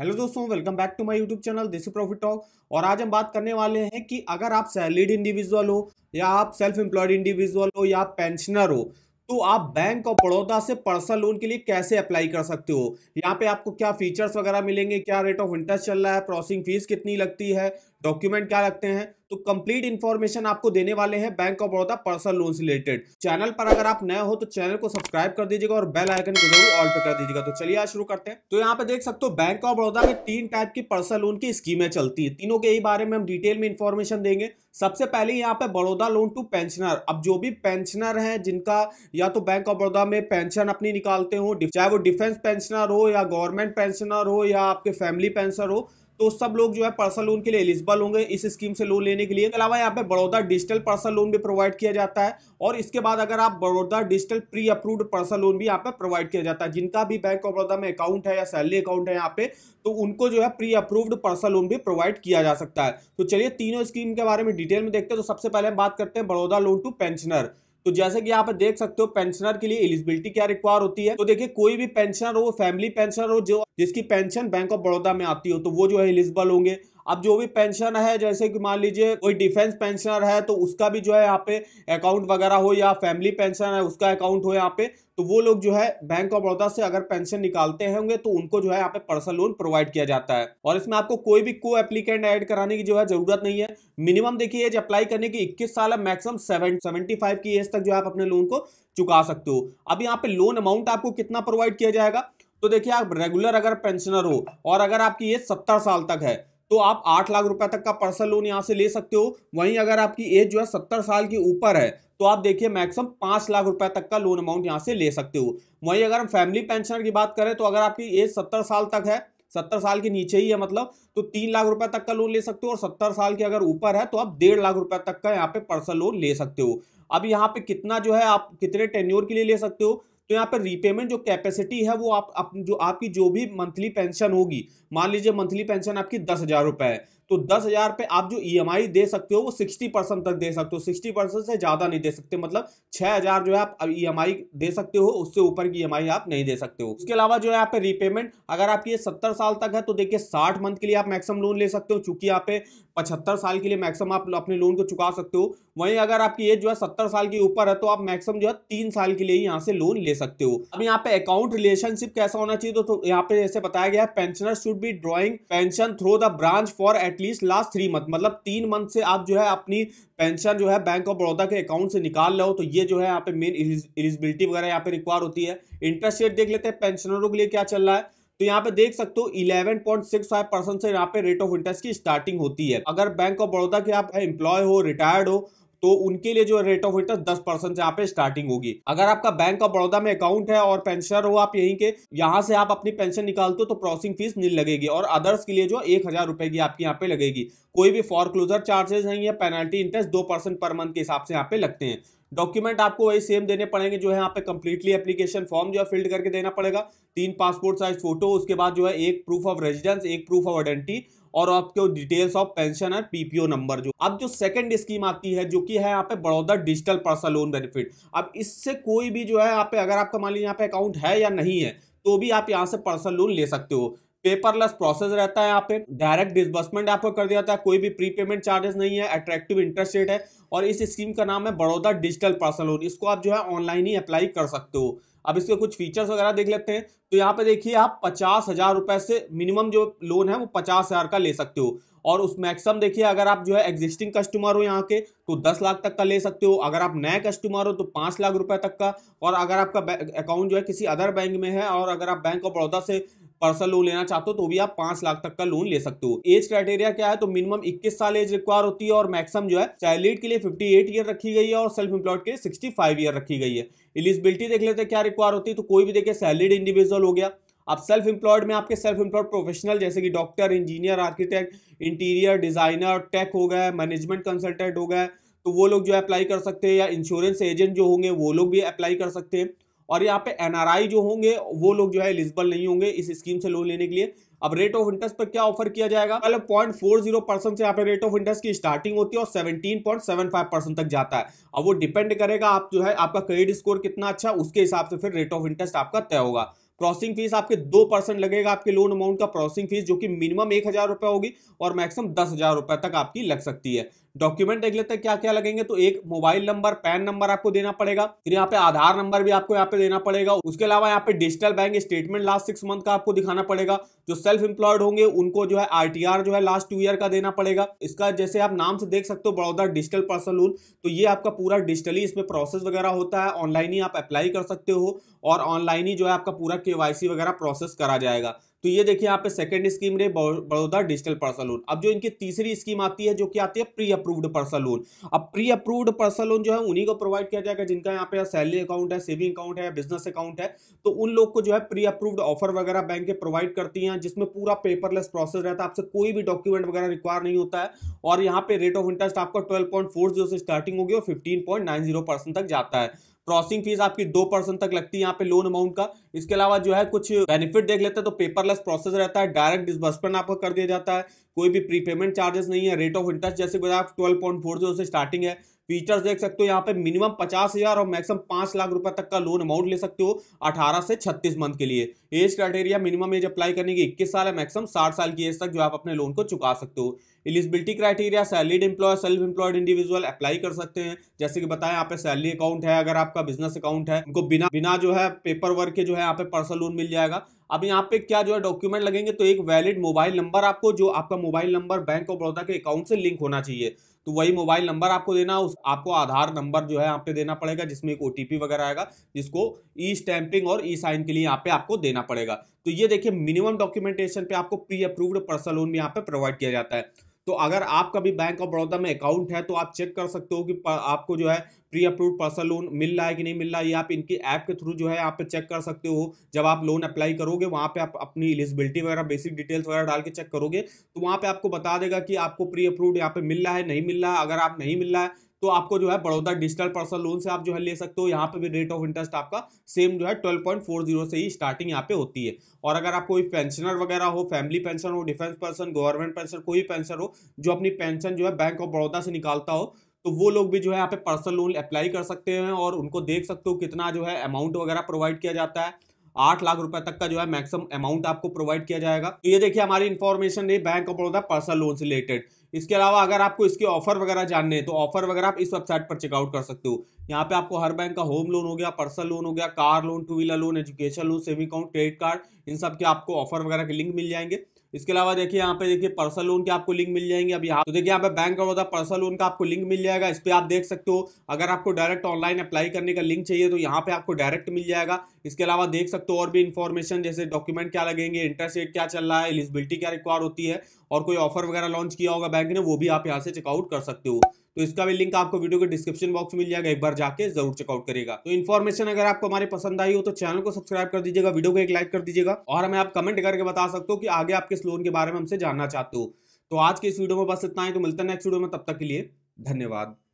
hello दोस्तों welcome back to my YouTube channel Desi profit talk और आज हम बात करने वाले हैं कि अगर आप सैलरीड इंडिविजुअल हो या आप सेल्फ एम्प्लॉयड इंडिविजुअल हो या पेंशनर हो तो आप बैंक ऑफ बड़ौदा से पर्सनल लोन के लिए कैसे अप्लाई कर सकते हो यहाँ पे आपको क्या फीचर्स वगैरह मिलेंगे क्या रेट ऑफ इंटरेस्ट चल रहा है प्रोसेसिंग फीस कितनी लगती है डॉक्यूमेंट क्या लगते हैं तो कंप्लीट इन्फॉर्मेशन आपको देने वाले हैं bank of Baroda personal loan से रिलेटेड चैनल पर अगर आप नए हो तो चैनल को सब्सक्राइब कर दीजिएगा और बेल आइकन को जरूर ऑल पे कर दीजिएगा तो चलिए आज शुरू करते हैं तो यहाँ पे देख सकते हो बैंक ऑफ बड़ौदा में तीन टाइप की पर्सनल लोन की स्कीमें चलती है तीनों के ही बारे में हम डिटेल में इन्फॉर्मेशन देंगे सबसे पहले यहाँ पे बड़ौदा लोन टू पेंशनर अब जो भी पेंशनर है जिनका या तो बैंक ऑफ बड़ौदा में पेंशन अपनी निकालते हो चाहे वो डिफेंस पेंशनर हो या गवर्नमेंट पेंशनर हो या आपके फैमिली पेंशनर हो तो सब लोग जो है पर्सनल लोन के लिए एलिजिबल होंगे इस स्कीम से लोन लेने के लिए अलावा यहाँ पे बड़ौदा डिजिटल पर्सनल लोन भी प्रोवाइड किया जाता है और इसके बाद अगर आप Baroda digital pre approved personal loan भी यहाँ पे प्रोवाइड किया जाता है जिनका भी बैंक ऑफ बड़ौदा में अकाउंट है या सैलरी अकाउंट है यहाँ पे तो उनको जो है प्री अप्रूव्ड पर्सनल लोन भी प्रोवाइड किया जा सकता है तो चलिए तीनों स्कीम के बारे में डिटेल में देखते हैं तो सबसे पहले हम बात करते हैं बड़ौदा लोन टू पेंशनर तो जैसे कि यहाँ देख सकते हो पेंशनर के लिए एलिजिबिलिटी क्या रिक्वायर होती है तो देखिए कोई भी पेंशनर हो फैमिली पेंशनर हो जो जिसकी पेंशन बैंक ऑफ बड़ौदा में आती हो तो वो जो है एलिजिबल होंगे अब जो भी पेंशन है जैसे कि मान लीजिए कोई डिफेंस पेंशनर है तो उसका भी जो है यहाँ पे अकाउंट वगैरह हो या फैमिली पेंशन है उसका अकाउंट हो यहाँ पे तो वो लोग जो है बैंक ऑफ बड़ौदा से अगर पेंशन निकालते होंगे तो उनको जो है यहाँ पे पर्सनल लोन प्रोवाइड किया जाता है और इसमें आपको कोई भी को एप्लीकेंट ऐड कराने की जो है जरूरत नहीं है मिनिमम देखिए एज अप्लाई करने की इक्कीस साल है मैक्सिमम सेवन सेवेंटी फाइव की एज तक जो है आप अपने लोन को चुका सकते हो अब यहाँ पे लोन अमाउंट आपको कितना प्रोवाइड किया जाएगा तो देखिए आप रेगुलर अगर पेंशनर हो और अगर आपकी एज सत्तर साल तक है तो आप आठ लाख रुपए तक का पर्सनल लोन यहाँ से ले सकते हो वहीं अगर आपकी एज जो है सत्तर साल के ऊपर है तो आप देखिए मैक्सिमम पांच लाख रुपए तक का लोन अमाउंट यहाँ से ले सकते हो वहीं अगर हम फैमिली पेंशनर की बात करें तो अगर आपकी एज सत्तर साल तक है सत्तर साल के नीचे ही है मतलब तो तीन लाख रुपए तक का लोन ले सकते हो और सत्तर साल के अगर ऊपर है तो आप डेढ़ लाख रुपए तक का यहाँ पे पर्सनल लोन ले सकते हो अब यहाँ पे कितना जो है आप कितने टेन्योर के लिए ले सकते हो तो यहाँ पर रीपेमेंट जो कैपेसिटी है वो आप अप, जो आपकी जो भी मंथली पेंशन होगी मान लीजिए मंथली पेंशन आपकी दस हज़ार रुपए है तो दस हजार पे आप जो ई e दे सकते हो वो सिक्सटी परसेंट तक दे सकते हो सिक्सटी परसेंट से ज़्यादा नहीं दे सकते मतलब छह हजार जो है आप ई e दे सकते हो उससे ऊपर की ई e आप नहीं दे सकते हो उसके अलावा जो है यहाँ पे रीपेमेंट अगर आपकी सत्तर साल तक है तो देखिए साठ मंथ के लिए आप मैक्सिमम लोन ले सकते हो चूंकि यहाँ पे पचहत्तर साल के लिए मैक्सिमम आप अपने लोन को चुका सकते हो वहीं अगर आपकी एज जो है सत्तर साल के ऊपर है तो आप मैक्सिमम जो है तीन साल के लिए ही यहाँ से लोन ले सकते हो अब यहाँ पे अकाउंट रिलेशनशिप कैसा होना चाहिए तो, तो यहाँ पे जैसे बताया गया है pensioner should be drawing pension through the branch for at at least last three month मतलब तीन मंथ से आप जो है अपनी पेंशन जो है बैंक ऑफ बड़ौदा के अकाउंट से निकाल लो तो ये जो है यहाँ पे मेन एलिजिबिलिटी वगैरह यहाँ पे रिक्वायर होती है इंटरेस्ट रेट देख लेते हैं पेंशनरों के लिए क्या चल रहा है तो यहाँ पे देख सकते हो eleven point six five percent से यहाँ पे रेट ऑफ इंटरेस्ट की स्टार्टिंग होती है अगर बैंक ऑफ बड़ौदा के आप एम्प्लॉय हो रिटायर्ड हो तो उनके लिए जो रेट ऑफ रिटर्न दस परसेंट यहाँ पे स्टार्टिंग होगी अगर आपका बैंक ऑफ बड़ौदा में अकाउंट है और पेंशनर हो आप यहीं के यहाँ से आप अपनी पेंशन निकालते हो तो प्रोसेसिंग फीस नहीं लगेगी और अदर्स के लिए जो एक हजार रुपए की आपकी यहाँ पे लगेगी कोई भी फॉर क्लोजर चार्जेस नहीं है पेनल्टी इंटरेस्ट दो परसेंट पर मंथ के हिसाब से यहाँ पे लगते हैं डॉक्यूमेंट आपको वही सेम देने पड़ेंगे जो है यहाँ पे कंप्लीटली एप्लीकेशन फॉर्म जो है फिल्ड करके देना पड़ेगा तीन पासपोर्ट साइज फोटो उसके बाद जो है एक प्रूफ ऑफ रेजिडेंस एक प्रूफ ऑफ आइडेंटिटी और आपके डिटेल्स ऑफ पेंशन है पीपीओ नंबर जो अब जो सेकंड स्कीम आती है जो कि है यहाँ पे Baroda digital personal loan benefit अब इससे कोई भी जो है आप अगर आपका मान लीजिए यहाँ पे अकाउंट है या नहीं है तो भी आप यहाँ से पर्सनल लोन ले सकते हो पेपरलेस प्रोसेस रहता है यहाँ पे डायरेक्ट डिसबर्समेंट आपको कर दिया जाता है कोई भी प्री पेमेंट चार्जेस नहीं है अट्रैक्टिव इंटरेस्ट रेट है और इस स्कीम का नाम है बड़ौदा डिजिटल पर्सनल लोन इसको आप जो है ऑनलाइन ही अप्लाई कर सकते हो अब इसके कुछ फीचर्स वगैरह देख लेते हैं तो यहाँ पे देखिए आप पचास हजार रुपए से मिनिमम जो लोन है वो पचास हजार का ले सकते हो और उस मैक्सिमम देखिए अगर आप जो है एग्जिस्टिंग कस्टमर हो यहाँ के तो दस लाख तक का ले सकते हो अगर आप नए कस्टमर हो तो पाँच लाख रुपए तक का और अगर आपका अकाउंट जो है किसी अदर बैंक में है और अगर आप बैंक ऑफ बड़ौदा से पर्सनल लोन लेना चाहते हो तो भी आप पांच लाख तक का लोन ले सकते हो एज क्राइटेरिया क्या है तो मिनिमम इक्कीस साल एज रिक्वायर होती है और मैक्सिमम जो है चाइल्ड के लिए फिफ्टी ईयर रखी गई है और सेल्फ एम्प्लॉयड के लिए सिक्सटी ईयर रखी गई है एलिजिबिलिटी देख लेते हैं क्या रिक्वायर होती है तो कोई भी देखिए सैलरीड इंडिविजुअल हो गया आप सेल्फ एम्प्लॉयड में आपके सेल्फ एम्प्लॉयड प्रोफेशनल जैसे कि doctor engineer architect interior designer tech हो गए मैनेजमेंट कंसल्टेंट हो गए तो वो लोग जो अप्लाई कर सकते हैं या इंश्योरेंस एजेंट जो होंगे वो लोग भी अप्लाई कर सकते हैं और यहाँ पे एनआरआई जो होंगे वो लोग जो है एलिजिबल नहीं होंगे इस स्कीम से लोन लेने के लिए अब रेट ऑफ इंटरेस्ट पर क्या ऑफर किया जाएगा मतलब पॉइंट फोर जीरो परसेंट से यहाँ पे रेट ऑफ इंटरेस्ट की स्टार्टिंग होती है और seventeen point seven five percent तक जाता है अब वो डिपेंड करेगा आप जो है आपका क्रेडिट स्कोर कितना अच्छा उसके हिसाब से फिर रेट ऑफ इंटरेस्ट आपका तय होगा क्रॉसिंग फीस आपके दो परसेंट लगेगा आपके लोन अमाउंट का प्रोसेसिंग फीस जो कि मिनिमम एक हज़ार रुपए होगी और मैक्सिमम दस हज़ार रुपए तक आपकी लग सकती है डॉक्यूमेंट देख लेते हैं क्या क्या लगेंगे तो एक मोबाइल नंबर पैन नंबर आपको देना पड़ेगा फिर यहाँ पे आधार नंबर भी आपको यहाँ पे देना पड़ेगा उसके अलावा यहाँ पे digital bank statement last six month का आपको दिखाना पड़ेगा जो सेल्फ एम्प्लॉयड होंगे उनको जो है आरटीआर जो है लास्ट टू ईयर का देना पड़ेगा इसका जैसे आप नाम से देख सकते हो बड़ौदा डिजिटल पर्सन लोन तो ये आपका पूरा डिजिटली इसमें प्रोसेस वगैरह होता है ऑनलाइन ही आप अप्लाई कर सकते हो और ऑनलाइन ही जो है आपका पूरा केवाईसी वगैरह प्रोसेस करा जाएगा तो ये देखिए यहाँ पे सेकंड स्कीम रही बड़ौदा डिजिटल पर्सनल लोन अब जो इनकी तीसरी स्कीम आती है जो कि आती है प्री अप्रूव्ड पर्सनल लोन अब प्री अप्रूव्ड पर्सनल लोन जो है उन्हीं को प्रोवाइड किया जाएगा जिनका यहाँ पे सैलरी अकाउंट है सेविंग अकाउंट है बिजनेस अकाउंट है तो उन लोग को जो है प्री अप्रूव्ड ऑफर वगैरह बैंक के प्रोवाइड करती हैं जिसमें पूरा पेपरलेस प्रोसेस रहता है आपसे कोई भी डॉक्यूमेंट वगैरह रिक्वायर नहीं होता है और यहाँ पे रेट ऑफ इंटरेस्ट आपका ट्वेल्व से स्टार्टिंग होगी और फिफ्टीन तक जाता है प्रोसेसिंग फीस आपकी दो परसेंट तक लगती है यहाँ पे लोन अमाउंट का इसके अलावा जो है कुछ बेनिफिट देख लेते हैं तो पेपरलेस प्रोसेस रहता है डायरेक्ट डिसबर्समेंट आपका कर दिया जाता है कोई भी प्रीपेमेंट चार्जेस नहीं है रेट ऑफ इंटरेस्ट जैसे आप ट्वेल्व पॉइंट फोर जो से स्टार्टिंग है फीचर्स देख सकते हो यहाँ पे मिनिमम पचास हजार और मैक्सिमम पांच लाख रुपए तक का लोन अमाउंट ले सकते हो अठारह से छत्तीस मंथ के लिए age criteria minimum age apply करने की इक्कीस साल है मैक्सिमम साठ साल की एज तक जो आप अपने लोन को चुका सकते हो eligibility criteria salaried employee self employed individual apply कर सकते हैं जैसे कि बताया यहाँ पे सैलरी अकाउंट है अगर आपका बिजनेस अकाउंट है उनको बिना बिना जो है पेपर वर्क के जो है यहाँ पे पर्सनल लोन मिल जाएगा अब यहाँ पे क्या जो है डॉक्यूमेंट लगेंगे तो एक वैलिड मोबाइल नंबर आपको जो आपका mobile number bank of Baroda के अकाउंट से लिंक होना चाहिए तो वही मोबाइल नंबर आपको देना उस आपको आधार नंबर जो है यहाँ पे देना पड़ेगा जिसमें एक ओटीपी वगैरह आएगा जिसको ई स्टैंपिंग और ई साइन के लिए यहाँ पे आपको देना पड़ेगा तो ये देखिए मिनिमम डॉक्यूमेंटेशन पे आपको प्री अप्रूव्ड पर्सनल लोन भी यहाँ पे प्रोवाइड किया जाता है तो अगर आपका भी बैंक ऑफ बड़ौदा में अकाउंट है तो आप चेक कर सकते हो कि आपको जो है प्री अप्रूव पर्सनल लोन मिल रहा है कि नहीं मिल रहा है ये आप इनकी ऐप के थ्रू जो है आप चेक कर सकते हो जब आप लोन अप्लाई करोगे वहाँ पे आप अपनी एलिजिबिलिटी वगैरह बेसिक डिटेल्स वगैरह डाल के चेक करोगे तो वहाँ पे आपको बता देगा कि आपको प्री अप्रूव यहाँ पे मिल रहा है नहीं मिल रहा है अगर आप नहीं मिल रहा है तो आपको जो है बड़ौदा डिजिटल पर्सनल लोन से आप जो है ले सकते हो यहाँ पे भी रेट ऑफ इंटरेस्ट आपका सेम जो है ट्वेल्व पॉइंट फोर जीरो से ही स्टार्टिंग यहाँ पे होती है और अगर आप कोई पेंशनर वगैरह हो फैमिली पेंशन हो डिफेंस पर्सन गवर्नमेंट पेंशन कोई पेंशन हो जो अपनी पेंशन जो है बैंक ऑफ बड़ौदा से निकालता हो तो वो लोग भी जो है यहाँ पे पर्सनल लोन अप्लाई कर सकते हैं और उनको देख सकते हो कितना जो है अमाउंट वगैरह प्रोवाइड किया जाता है आठ लाख रुपए तक का जो है मैक्सिमम अमाउंट आपको प्रोवाइड किया जाएगा तो ये देखिए हमारी इन्फॉर्मेशन रही bank of Baroda personal loan से रिलेटेड इसके अलावा अगर आपको इसके ऑफर वगैरह जानने हैं तो ऑफर वगैरह आप इस वेबसाइट पर चेकआउट कर सकते हो यहाँ पे आपको हर बैंक का होम लोन हो गया पर्सनल लोन हो गया car loan two wheeler loan education loan saving account credit card इन सब के आपको ऑफर वगैरह के लिंक मिल जाएंगे इसके अलावा देखिए यहाँ पे देखिए पर्सनल लोन के आपको लिंक मिल जाएंगे अब यहाँ तो देखिए यहाँ पे बैंक का होता पर्सनल लोन का आपको लिंक मिल जाएगा इस पर आप देख सकते हो अगर आपको डायरेक्ट ऑनलाइन अप्लाई करने का लिंक चाहिए तो यहाँ पे आपको डायरेक्ट मिल जाएगा इसके अलावा देख सकते हो और भी इन्फॉर्मेशन जैसे डॉक्यूमेंट क्या लगेंगे इंटरेस्ट रेट क्या चल रहा है एलिजिबिलिटी क्या रिक्वायर होती है और कोई ऑफर वगैरह लॉन्च किया होगा बैंक ने वो भी आप यहाँ से चेकआउट कर सकते हो तो इसका भी लिंक आपको वीडियो के डिस्क्रिप्शन बॉक्स मिल जाएगा एक बार जाके जरूर चेकआउट करेगा तो इन्फॉर्मेशन अगर आपको हमारे पसंद आई हो तो चैनल को सब्सक्राइब कर दीजिएगा वीडियो को एक लाइक कर दीजिएगा और हमें आप कमेंट करके बता सकते हो कि आगे आप किस लोन के बारे में हमसे जानना चाहते हो तो आज के इस वीडियो में बस इतना ही तो मिलता है नेक्स्ट वीडियो में तब तक के लिए धन्यवाद